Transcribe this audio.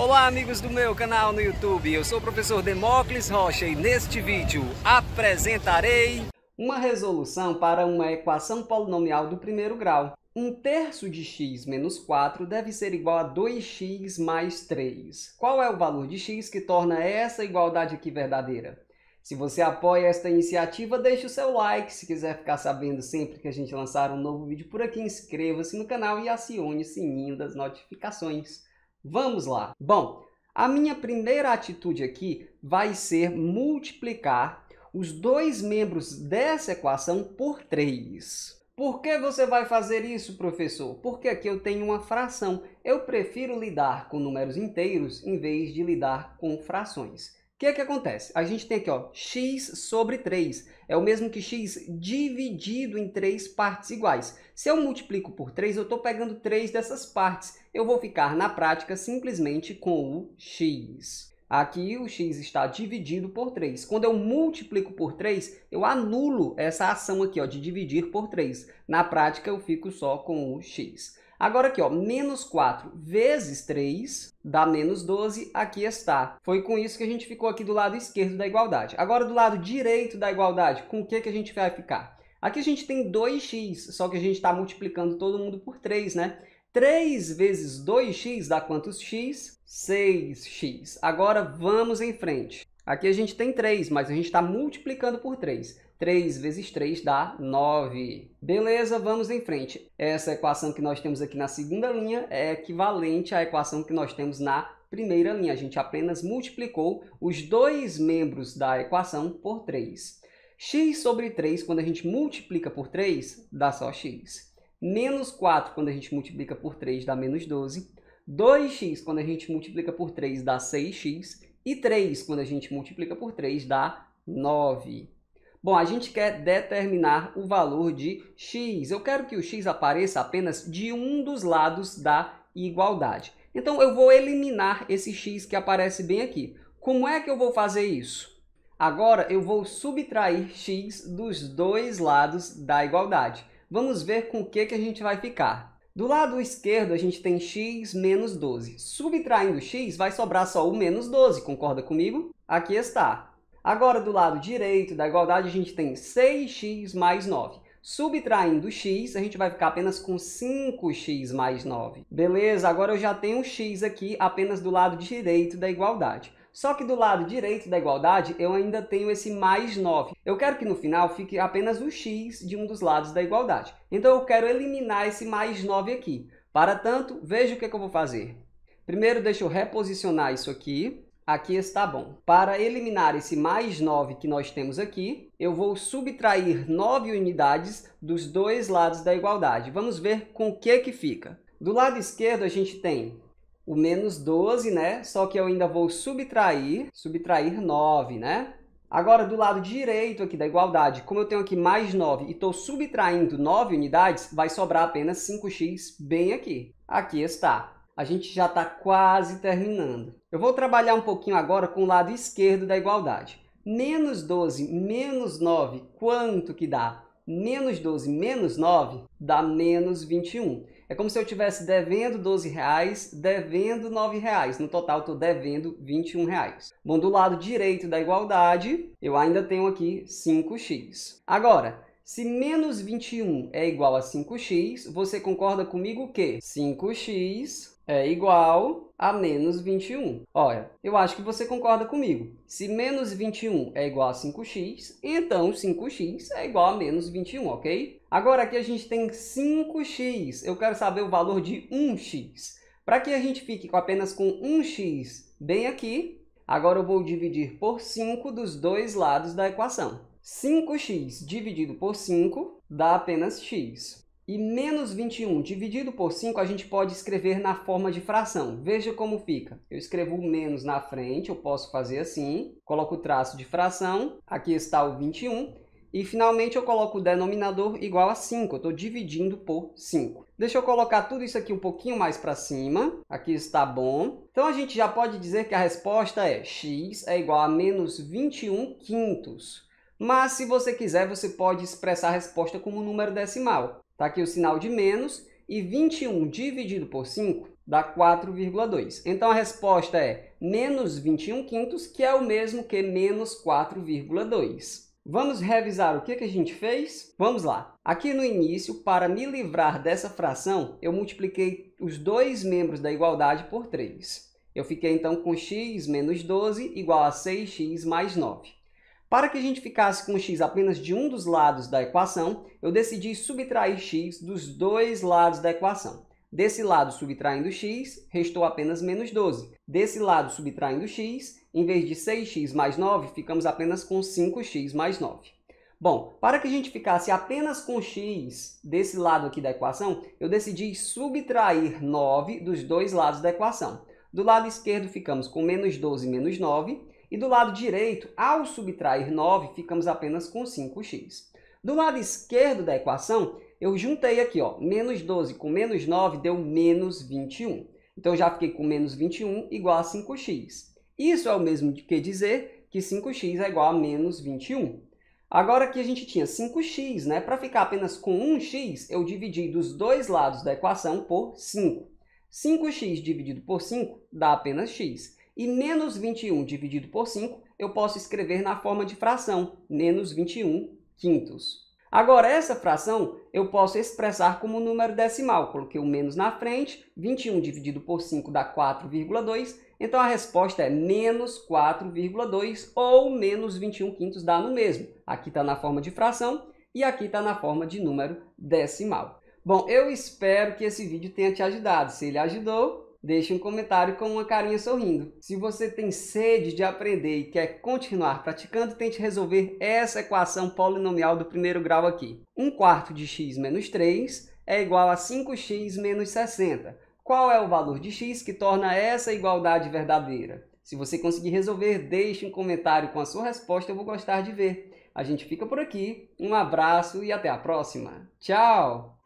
Olá amigos do meu canal no YouTube, eu sou o professor Demócles Rocha e neste vídeo apresentarei uma resolução para uma equação polinomial do primeiro grau. 1 terço de x menos 4 deve ser igual a 2x mais 3. Qual é o valor de x que torna essa igualdade aqui verdadeira? Se você apoia esta iniciativa, deixe o seu like. Se quiser ficar sabendo sempre que a gente lançar um novo vídeo por aqui, inscreva-se no canal e acione o sininho das notificações. Vamos lá. Bom, a minha primeira atitude aqui vai ser multiplicar os dois membros dessa equação por 3. Por que você vai fazer isso, professor? Porque aqui eu tenho uma fração. Eu prefiro lidar com números inteiros em vez de lidar com frações que é que acontece? A gente tem aqui, ó, x sobre 3. É o mesmo que x dividido em 3 partes iguais. Se eu multiplico por 3, eu estou pegando 3 dessas partes. Eu vou ficar, na prática, simplesmente com o x. Aqui o x está dividido por 3. Quando eu multiplico por 3, eu anulo essa ação aqui ó, de dividir por 3. Na prática, eu fico só com o x. Agora aqui, ó, menos 4 vezes 3 dá menos 12, aqui está. Foi com isso que a gente ficou aqui do lado esquerdo da igualdade. Agora do lado direito da igualdade, com o que, que a gente vai ficar? Aqui a gente tem 2x, só que a gente está multiplicando todo mundo por 3, né? 3 vezes 2x dá quantos x? 6x. Agora vamos em frente. Aqui a gente tem 3, mas a gente está multiplicando por 3. 3 vezes 3 dá 9. Beleza, vamos em frente. Essa equação que nós temos aqui na segunda linha é equivalente à equação que nós temos na primeira linha. A gente apenas multiplicou os dois membros da equação por 3. x sobre 3, quando a gente multiplica por 3, dá só x. Menos 4, quando a gente multiplica por 3, dá menos 12. 2x, quando a gente multiplica por 3, dá 6x e 3, quando a gente multiplica por 3, dá 9. Bom, a gente quer determinar o valor de x. Eu quero que o x apareça apenas de um dos lados da igualdade. Então, eu vou eliminar esse x que aparece bem aqui. Como é que eu vou fazer isso? Agora, eu vou subtrair x dos dois lados da igualdade. Vamos ver com o que, que a gente vai ficar. Do lado esquerdo, a gente tem x menos 12. Subtraindo x, vai sobrar só o menos 12, concorda comigo? Aqui está. Agora, do lado direito da igualdade, a gente tem 6x mais 9. Subtraindo x, a gente vai ficar apenas com 5x mais 9. Beleza, agora eu já tenho x aqui apenas do lado direito da igualdade. Só que do lado direito da igualdade eu ainda tenho esse mais 9. Eu quero que no final fique apenas o x de um dos lados da igualdade. Então eu quero eliminar esse mais 9 aqui. Para tanto, veja o que, é que eu vou fazer. Primeiro deixa eu reposicionar isso aqui. Aqui está bom. Para eliminar esse mais 9 que nós temos aqui, eu vou subtrair 9 unidades dos dois lados da igualdade. Vamos ver com o que que fica. Do lado esquerdo a gente tem o menos 12, né? Só que eu ainda vou subtrair, subtrair 9, né? Agora, do lado direito aqui da igualdade, como eu tenho aqui mais 9 e estou subtraindo 9 unidades, vai sobrar apenas 5x bem aqui. Aqui está. A gente já está quase terminando. Eu vou trabalhar um pouquinho agora com o lado esquerdo da igualdade. Menos 12 menos 9, quanto que dá? Menos 12 menos 9 dá menos 21. É como se eu tivesse devendo 12 reais, devendo 9 reais. No total, estou devendo 21 reais. Bom, do lado direito da igualdade, eu ainda tenho aqui 5x. Agora, se menos 21 é igual a 5x, você concorda comigo que 5x é igual a menos 21. Olha, eu acho que você concorda comigo. Se menos 21 é igual a 5x, então 5x é igual a menos 21, ok? Agora aqui a gente tem 5x. Eu quero saber o valor de 1x. Para que a gente fique apenas com 1x bem aqui, agora eu vou dividir por 5 dos dois lados da equação. 5x dividido por 5 dá apenas x. E menos 21 dividido por 5 a gente pode escrever na forma de fração. Veja como fica. Eu escrevo o menos na frente, eu posso fazer assim. Coloco o traço de fração, aqui está o 21. E finalmente eu coloco o denominador igual a 5, eu estou dividindo por 5. Deixa eu colocar tudo isso aqui um pouquinho mais para cima, aqui está bom. Então a gente já pode dizer que a resposta é x é igual a menos 21 quintos. Mas se você quiser, você pode expressar a resposta como número decimal. Está aqui o sinal de menos e 21 dividido por 5 dá 4,2. Então a resposta é menos 21 quintos, que é o mesmo que menos 4,2. Vamos revisar o que, que a gente fez? Vamos lá. Aqui no início, para me livrar dessa fração, eu multipliquei os dois membros da igualdade por 3. Eu fiquei então com x menos 12 igual a 6x mais 9. Para que a gente ficasse com x apenas de um dos lados da equação, eu decidi subtrair x dos dois lados da equação. Desse lado, subtraindo x, restou apenas menos 12. Desse lado, subtraindo x, em vez de 6x mais 9, ficamos apenas com 5x mais 9. Bom, para que a gente ficasse apenas com x desse lado aqui da equação, eu decidi subtrair 9 dos dois lados da equação. Do lado esquerdo, ficamos com menos 12 menos 9, e do lado direito, ao subtrair 9, ficamos apenas com 5x. Do lado esquerdo da equação, eu juntei aqui, ó, menos 12 com menos 9 deu menos 21. Então, eu já fiquei com menos 21 igual a 5x. Isso é o mesmo que dizer que 5x é igual a menos 21. Agora que a gente tinha 5x, né, para ficar apenas com 1x, eu dividi dos dois lados da equação por 5. 5x dividido por 5 dá apenas x. E menos 21 dividido por 5, eu posso escrever na forma de fração, menos 21 quintos. Agora, essa fração eu posso expressar como número decimal. Coloquei o menos na frente, 21 dividido por 5 dá 4,2. Então, a resposta é menos 4,2 ou menos 21 quintos dá no mesmo. Aqui está na forma de fração e aqui está na forma de número decimal. Bom, eu espero que esse vídeo tenha te ajudado. Se ele ajudou, Deixe um comentário com uma carinha sorrindo. Se você tem sede de aprender e quer continuar praticando, tente resolver essa equação polinomial do primeiro grau aqui. 1 quarto de x menos 3 é igual a 5x menos 60. Qual é o valor de x que torna essa igualdade verdadeira? Se você conseguir resolver, deixe um comentário com a sua resposta, eu vou gostar de ver. A gente fica por aqui, um abraço e até a próxima. Tchau!